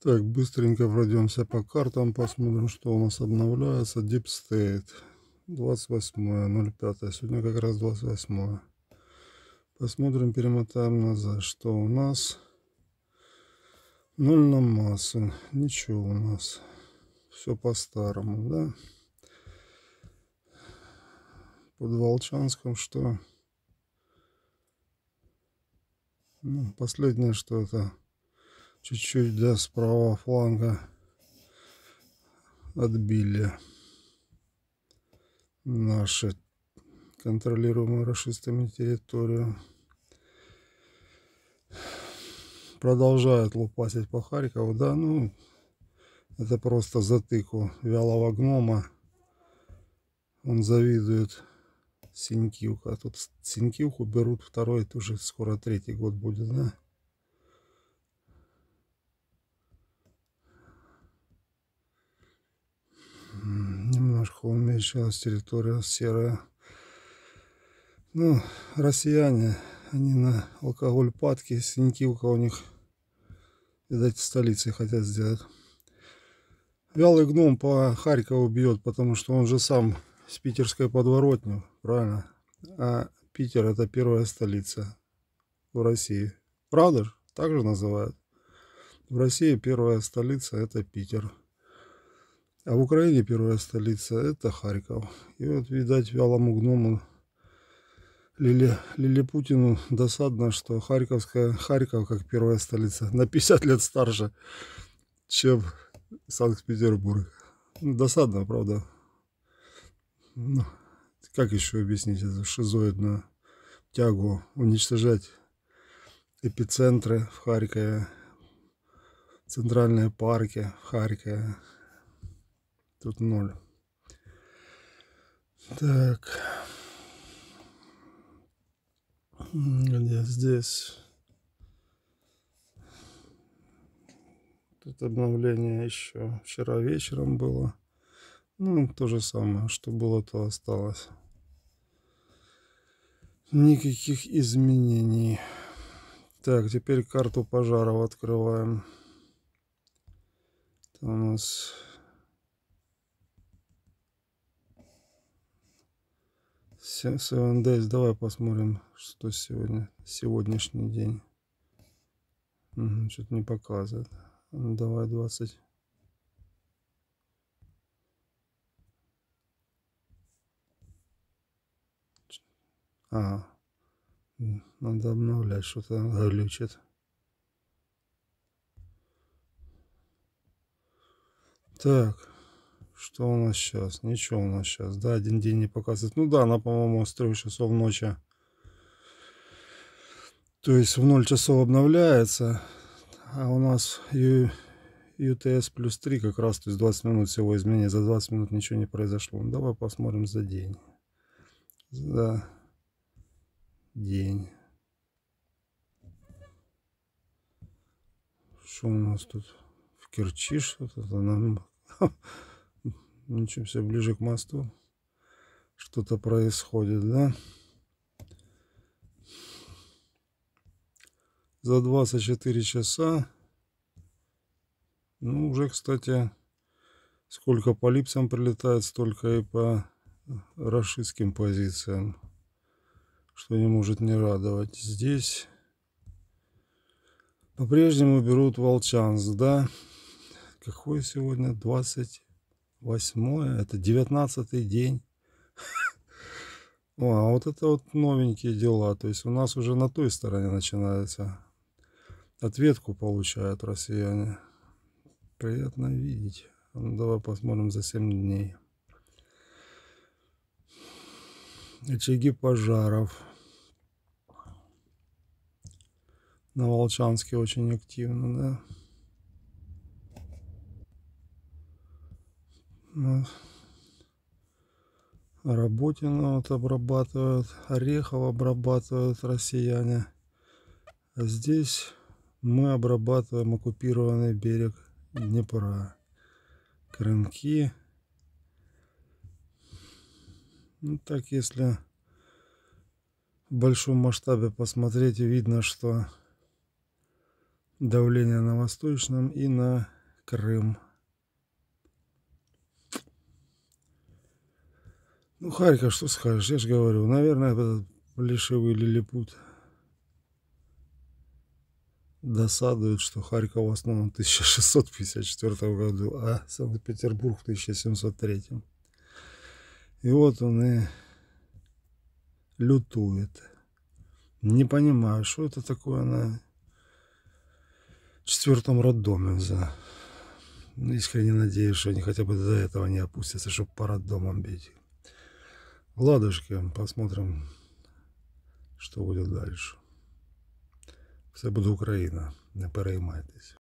Так, быстренько пройдемся по картам, посмотрим, что у нас обновляется. Deep State, 28.05, сегодня как раз 28. Посмотрим, перемотаем назад, что у нас. 0 на массу, ничего у нас. Все по-старому, да? Под Волчанском что? Ну, последнее, что это чуть-чуть, да, справа фланга отбили наши контролируемую расистами территорию. Продолжают лупасить по Харькову, да, ну, это просто затыку вялого гнома. Он завидует Синькивка. А тут Синькивку берут второй, уже скоро третий год будет, да? верхом уменьшилась территория серая. Ну, россияне, они на алкоголь падки, синяки у кого у них, видать, столицей хотят сделать. Вялый гном по Харькову бьет, потому что он же сам с питерской подворотню, правильно? А Питер это первая столица в России. Правда же? Так же называют. В России первая столица это Питер. А в Украине первая столица – это Харьков. И вот, видать, вялому гному Лили, Лили Путину досадно, что Харьковская, Харьков как первая столица на 50 лет старше, чем Санкт-Петербург. Ну, досадно, правда. Ну, как еще объяснить эту шизоидную тягу уничтожать эпицентры в Харькове, центральные парки в Харькове, Тут ноль. Так. Где здесь? Тут обновление еще вчера вечером было. Ну, то же самое, что было, то осталось. Никаких изменений. Так, теперь карту пожаров открываем. Там у нас 7DS, давай посмотрим, что сегодня, сегодняшний день. Угу, Что-то не показывает. Ну, давай 20. А, надо обновлять, что-то глючит. Так. Что у нас сейчас? Ничего у нас сейчас. Да, один день не показывает. Ну да, она, по-моему, с 3 часов ночи. То есть в 0 часов обновляется. А у нас UTS плюс 3 как раз, то есть 20 минут всего изменения. За 20 минут ничего не произошло. Ну, давай посмотрим за день. За день. Что у нас тут? В Керчи что-то? Ну, все ближе к мосту. Что-то происходит, да? За 24 часа. Ну, уже, кстати, сколько по липсам прилетает, столько и по рашистским позициям. Что не может не радовать. Здесь по-прежнему берут волчанс, да? Какой сегодня? 20 восьмое, это девятнадцатый день. а вот это вот новенькие дела. То есть у нас уже на той стороне начинается. Ответку получают россияне. Приятно видеть. Ну, давай посмотрим за 7 дней. Очаги пожаров. На Волчанске очень активно, да. Ну, Работину вот обрабатывают, Орехов обрабатывают россияне. А здесь мы обрабатываем оккупированный берег Днепра. Крынки. Ну, так, если в большом масштабе посмотреть, видно, что давление на Восточном и на Крым Ну, Харьков, что скажешь? Я же говорю, наверное, этот плешивый лилипут досадует, что Харьков в основном в 1654 году, а Санкт-Петербург в 1703. И вот он и лютует. Не понимаю, что это такое на четвертом роддоме за... Искренне надеюсь, что они хотя бы до этого не опустятся, чтобы по роддомам бить ладушки. Посмотрим, что будет дальше. Все будет Украина, Не переймайтесь.